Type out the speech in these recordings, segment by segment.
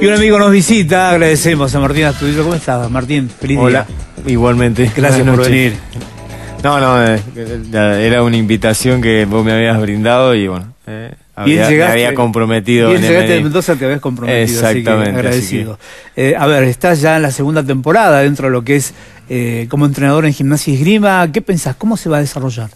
Y un amigo nos visita, agradecemos a Martín Astudillo. ¿Cómo estás, Martín? Feliz Hola, igualmente. Gracias por venir. No, no, eh, era una invitación que vos me habías brindado y bueno, eh, había, llegaste, había comprometido. Y llegaste de Mendoza te habías comprometido, Exactamente, así que agradecido. Eh, a ver, estás ya en la segunda temporada dentro de lo que es eh, como entrenador en gimnasia y esgrima. ¿Qué pensás? ¿Cómo se va a desarrollar?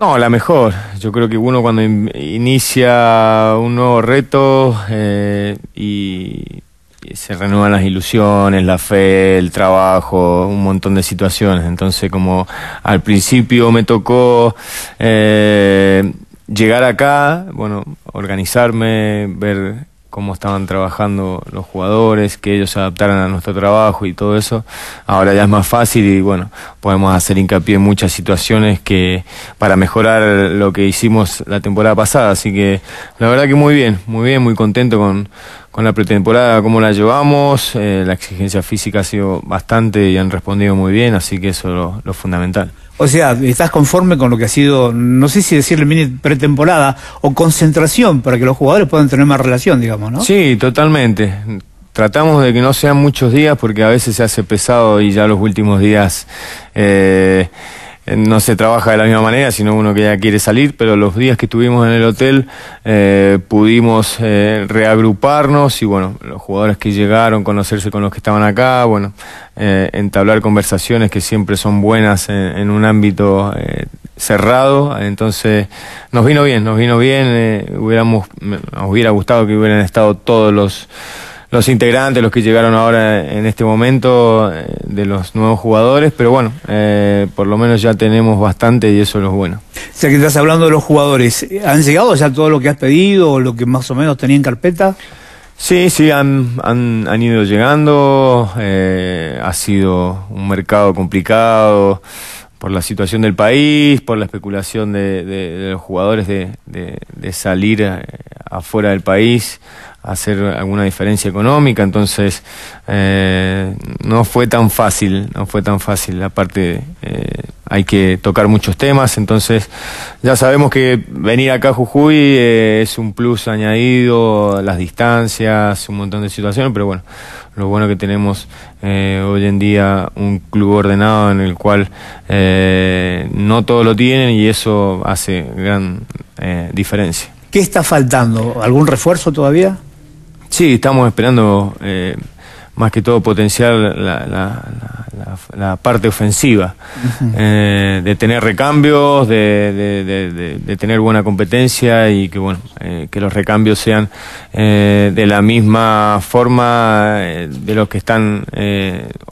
No, la mejor. Yo creo que uno cuando inicia un nuevo reto eh, y, y se renuevan las ilusiones, la fe, el trabajo, un montón de situaciones. Entonces, como al principio me tocó eh, llegar acá, bueno, organizarme, ver cómo estaban trabajando los jugadores, que ellos se adaptaran a nuestro trabajo y todo eso. Ahora ya es más fácil y bueno, podemos hacer hincapié en muchas situaciones que para mejorar lo que hicimos la temporada pasada. Así que la verdad que muy bien, muy bien, muy contento con, la pretemporada, cómo la llevamos. Eh, la exigencia física ha sido bastante y han respondido muy bien, así que eso es lo fundamental. O sea, ¿estás conforme con lo que ha sido, no sé si decirle mini pretemporada o concentración para que los jugadores puedan tener más relación, digamos, ¿no? Sí, totalmente. Tratamos de que no sean muchos días porque a veces se hace pesado y ya los últimos días... Eh, eh, no se trabaja de la misma manera, sino uno que ya quiere salir, pero los días que estuvimos en el hotel eh, pudimos eh, reagruparnos y bueno, los jugadores que llegaron, conocerse con los que estaban acá, bueno, entablar conversaciones que siempre son buenas en, en un ámbito cerrado, entonces nos vino bien, nos vino bien, hubiéramos, nos hubiera gustado que hubieran estado todos los los integrantes, los que llegaron ahora en este momento, eh, de los nuevos jugadores, pero bueno, eh, por lo menos ya tenemos bastante y eso es lo bueno. O sea que estás hablando de los jugadores, ¿han llegado ya todo lo que has pedido o lo que más o menos tenía en carpeta? Sí, sí, han, han, ido llegando, eh, ha sido un mercado complicado por la situación del país, por la especulación de, de, los jugadores de, de salir afuera del país hacer alguna diferencia económica, entonces eh, no fue tan fácil, no fue tan fácil, aparte eh, hay que tocar muchos temas, entonces ya sabemos que venir acá a Jujuy eh, es un plus añadido, las distancias, un montón de situaciones, pero bueno, lo bueno que tenemos eh, hoy en día un club ordenado en el cual no todos lo tienen y eso hace gran diferencia. ¿Qué está faltando? ¿Algún refuerzo todavía? Sí, estamos esperando eh, más que todo potenciar la, parte ofensiva, eh, de tener recambios, de, tener buena competencia y que bueno eh, que los recambios sean de la misma forma de los que están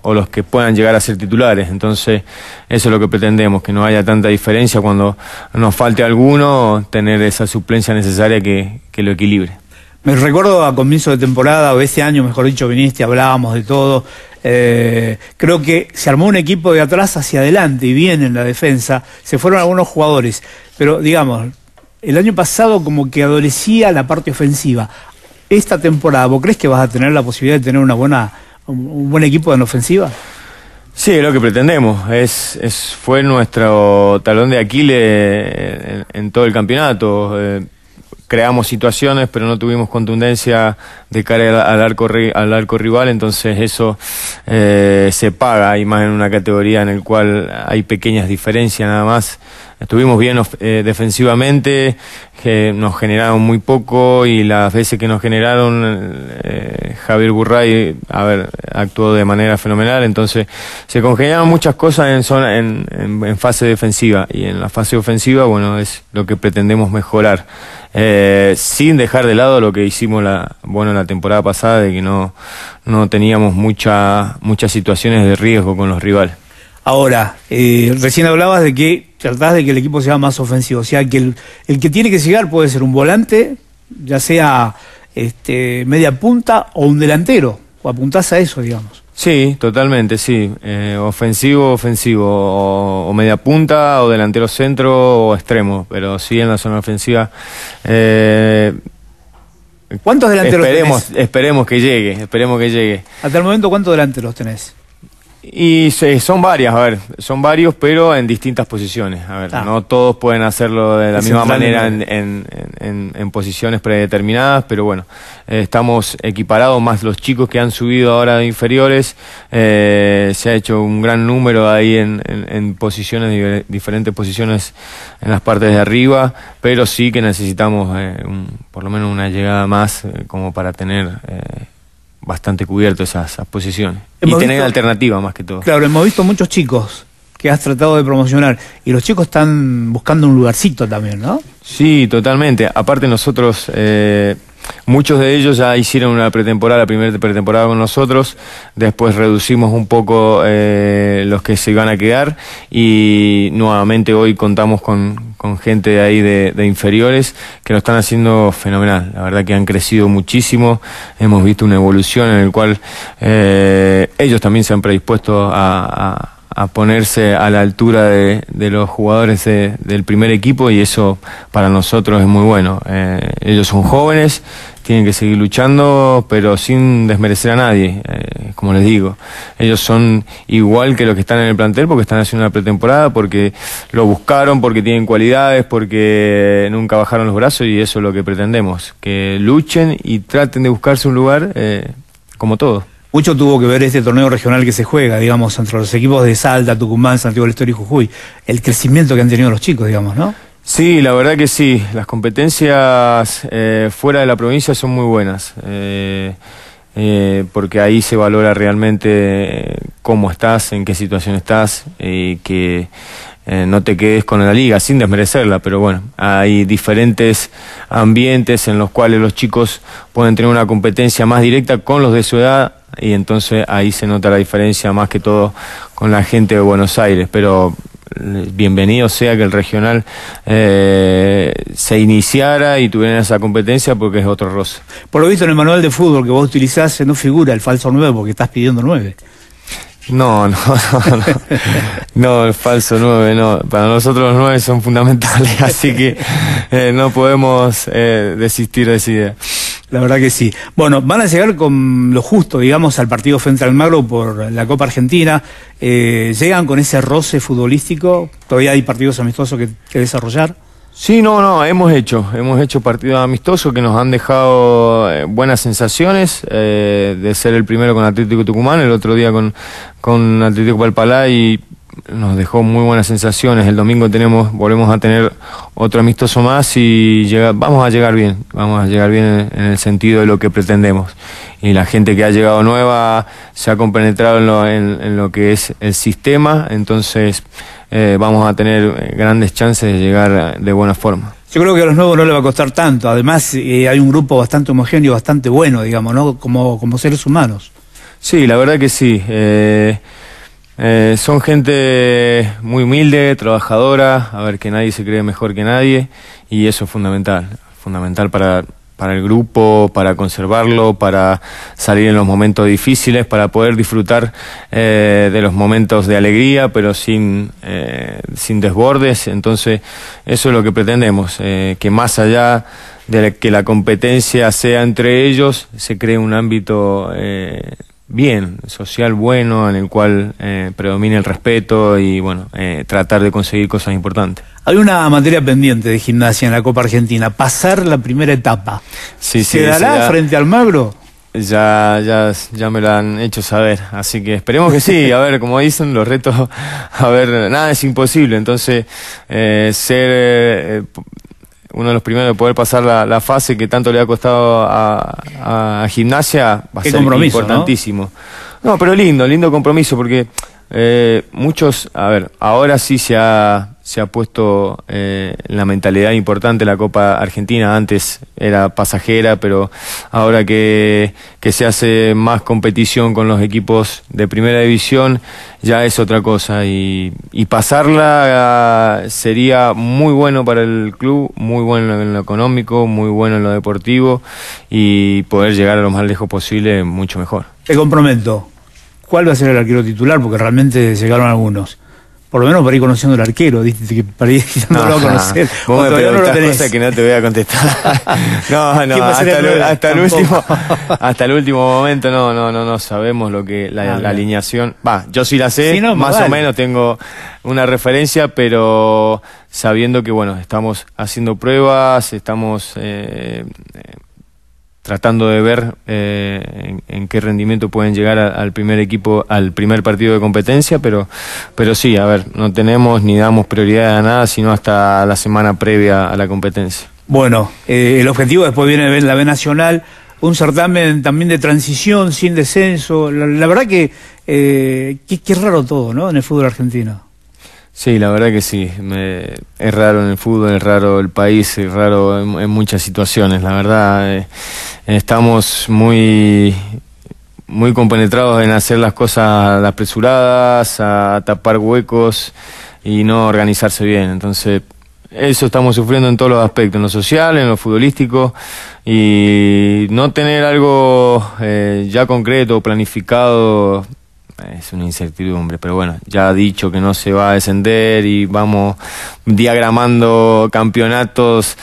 o los que puedan llegar a ser titulares. Entonces eso es lo que pretendemos, que no haya tanta diferencia cuando nos falte alguno, tener esa suplencia necesaria que lo equilibre. Me recuerdo a comienzo de temporada, o ese año, mejor dicho, viniste, hablábamos de todo. Eh, creo que se armó un equipo de atrás hacia adelante y bien en la defensa. Se fueron algunos jugadores, pero digamos, el año pasado como que adolecía la parte ofensiva. Esta temporada, ¿vos crees que vas a tener la posibilidad de tener una buena, un buen equipo en ofensiva? Sí, es lo que pretendemos. Es, fue nuestro talón de Aquiles en, todo el campeonato. Eh, creamos situaciones, pero no tuvimos contundencia de cara al, arco, al arco rival, entonces eso eh, se paga, y más en una categoría en la cual hay pequeñas diferencias nada más estuvimos bien eh, defensivamente, que nos generaron muy poco y las veces que nos generaron, eh, Javier Burray, a ver, actuó de manera fenomenal, entonces se congeniaron muchas cosas en, zona, en, en, fase defensiva y en la fase ofensiva, bueno, es lo que pretendemos mejorar. Eh, sin dejar de lado lo que hicimos la bueno la temporada pasada de que no no teníamos mucha, muchas situaciones de riesgo con los rivales Ahora, eh, recién hablabas de que tratás de que el equipo sea más ofensivo, o sea, que el, que tiene que llegar puede ser un volante, ya sea este, media punta o un delantero, o apuntás a eso, digamos. Sí, totalmente, sí. Eh, ofensivo, ofensivo, o, media punta, o delantero centro, o extremo, pero sí en la zona ofensiva. Eh, ¿Cuántos delanteros tenés? Esperemos que llegue, esperemos que llegue. Hasta el momento, ¿cuántos delanteros tenés? Y son varias, a ver, son varios, pero en distintas posiciones. A ver, ah. no todos pueden hacerlo de la misma manera en, en, posiciones predeterminadas, pero bueno, eh, estamos equiparados, más los chicos que han subido ahora de inferiores, eh, se ha hecho un gran número ahí en, posiciones, diferentes posiciones en las partes de arriba, pero sí que necesitamos eh, por lo menos una llegada más como para tener bastante cubierto esas, posiciones. y tener alternativa más que todo. Claro, hemos visto muchos chicos que has tratado de promocionar y los chicos están buscando un lugarcito también, ¿no? Sí, totalmente. Aparte nosotros eh, Muchos de ellos ya hicieron una pretemporada, la primera pretemporada con nosotros, después reducimos un poco eh, los que se iban a quedar y nuevamente hoy contamos con, gente de ahí de, inferiores que lo están haciendo fenomenal. La verdad que han crecido muchísimo, hemos visto una evolución en la cual eh, ellos también se han predispuesto a a ponerse a la altura de, los jugadores del primer equipo y eso para nosotros es muy bueno. Eh, ellos son jóvenes, tienen que seguir luchando, pero sin desmerecer a nadie, eh, como les digo. Ellos son igual que los que están en el plantel porque están haciendo una pretemporada, porque lo buscaron, porque tienen cualidades, porque nunca bajaron los brazos y eso es lo que pretendemos, que luchen y traten de buscarse un lugar eh, como todos mucho tuvo que ver este torneo regional que se juega, digamos, entre los equipos de Salta, Tucumán, Santiago del Estero y Jujuy. El crecimiento que han tenido los chicos, digamos, ¿no? Sí, la verdad que sí. Las competencias eh, fuera de la provincia son muy buenas. Eh, eh, porque ahí se valora realmente cómo estás, en qué situación estás, y que no te quedes con la liga sin desmerecerla, pero bueno, hay diferentes ambientes en los cuales los chicos pueden tener una competencia más directa con los de su edad y entonces ahí se nota la diferencia más que todo con la gente de Buenos Aires, pero bienvenido sea que el regional eh, se iniciara y tuviera esa competencia porque es otro roce. Por lo visto en el manual de fútbol que vos utilizás no figura el falso 9 porque estás pidiendo 9. No, no, no, no, el falso 9, no. Para nosotros los 9 son fundamentales, así que eh, no podemos eh, desistir de esa idea. La verdad que sí. Bueno, van a llegar con lo justo, digamos, al partido frente al Magro por la Copa Argentina. Eh, ¿Llegan con ese roce futbolístico? ¿Todavía hay partidos amistosos que, desarrollar? Sí, no, no, hemos hecho. Hemos hecho partidos amistosos que nos han dejado eh, buenas sensaciones. Eh, de ser el primero con Atlético Tucumán, el otro día con, con Atlético Palpalá y nos dejó muy buenas sensaciones. El domingo tenemos, volvemos a tener otro amistoso más y llega, vamos a llegar bien, vamos a llegar bien en, el sentido de lo que pretendemos. Y la gente que ha llegado nueva se ha compenetrado en lo, en, lo que es el sistema, entonces eh, vamos a tener grandes chances de llegar de buena forma. Yo creo que a los nuevos no le va a costar tanto. Además, eh, hay un grupo bastante homogéneo, bastante bueno, digamos, ¿no? Como, como seres humanos. Sí, la verdad que sí. Eh, eh, son gente muy humilde, trabajadora, a ver que nadie se cree mejor que nadie y eso es fundamental, fundamental para, para el grupo, para conservarlo, para salir en los momentos difíciles, para poder disfrutar eh, de los momentos de alegría, pero sin, eh, sin desbordes. Entonces, eso es lo que pretendemos, que más allá de que la competencia sea entre ellos, se cree un ámbito bien, social bueno, en el cual eh, predomina el respeto y bueno, eh, tratar de conseguir cosas importantes. Hay una materia pendiente de gimnasia en la Copa Argentina, pasar la primera etapa. Sí, ¿Se dará frente al Magro? Ya, ya, ya me lo han hecho saber, así que esperemos que sí. A ver, como dicen, los retos, a ver, nada es imposible. Entonces, eh, ser, eh, uno de los primeros de poder pasar la, fase que tanto le ha costado a, Gimnasia, va a ser importantísimo. ¿no? pero lindo, lindo compromiso, porque eh, muchos, a ver, ahora sí se ha se ha puesto eh, la mentalidad importante la Copa Argentina. Antes era pasajera, pero ahora que, se hace más competición con los equipos de primera división, ya es otra cosa. Y, y pasarla ah, sería muy bueno para el club, muy bueno en lo económico, muy bueno en lo deportivo y poder llegar a lo más lejos posible, mucho mejor. Te comprometo. ¿Cuál va a ser el arquero titular? Porque realmente llegaron algunos por lo menos para ir conociendo al arquero, para ir dándolo a conocer. Vos me preguntás no lo cosas que no te voy a contestar. no, no, hasta el, último, hasta el último momento no, no, no, no sabemos lo que la, alineación. Va, yo sí la sé, más o menos tengo una referencia, pero sabiendo que bueno, estamos haciendo pruebas, estamos eh, tratando de ver eh, en, qué rendimiento pueden llegar al primer equipo, al primer partido de competencia, pero, pero sí, a ver, no tenemos ni damos prioridad a nada, sino hasta la semana previa a la competencia. Bueno, eh, el objetivo después viene la B Nacional, un certamen también de transición, sin descenso, la, verdad que, eh, es raro todo, ¿no? En el fútbol argentino. Sí, la verdad que sí. es raro en el fútbol, es raro el país, es raro en, muchas situaciones. La verdad, eh, estamos muy muy compenetrados en hacer las cosas apresuradas, a tapar huecos y no organizarse bien. Entonces, eso estamos sufriendo en todos los aspectos, en lo social, en lo futbolístico, y no tener algo eh, ya concreto, planificado, es una incertidumbre, pero bueno, ya ha dicho que no se va a descender y vamos diagramando campeonatos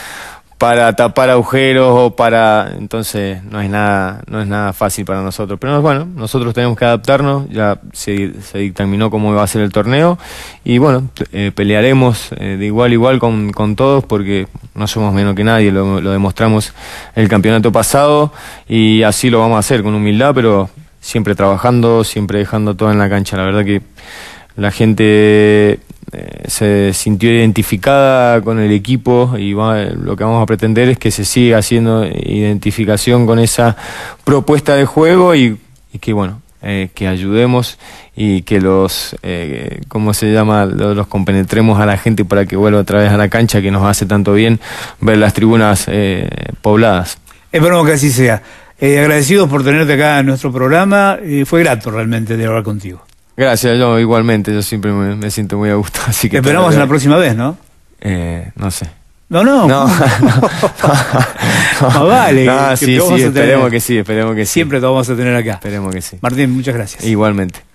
para tapar agujeros o para entonces no es nada no es nada fácil para nosotros pero bueno nosotros tenemos que adaptarnos ya se, se dictaminó cómo va a ser el torneo y bueno eh, pelearemos eh, de igual a igual con, todos porque no somos menos que nadie lo demostramos el campeonato pasado y así lo vamos a hacer con humildad pero siempre trabajando, siempre dejando todo en la cancha. La verdad que la gente eh, se sintió identificada con el equipo y lo que vamos a pretender es que se siga haciendo identificación con esa propuesta de juego y, que bueno eh, que ayudemos y que los eh, cómo se llama los, compenetremos a la gente para que vuelva otra vez a la cancha que nos hace tanto bien ver las tribunas eh, pobladas esperamos que así sea eh, agradecidos por tenerte acá en nuestro programa. y eh, fue grato realmente de hablar contigo. Gracias, yo igualmente, yo siempre me, siento muy a gusto. Así que te esperamos la próxima vez, ¿no? Eh, no sé. No, no. No, no, no, vale. que, sí, esperemos que sí, esperemos que Siempre te vamos a tener acá. Esperemos que sí. Martín, muchas gracias. Igualmente.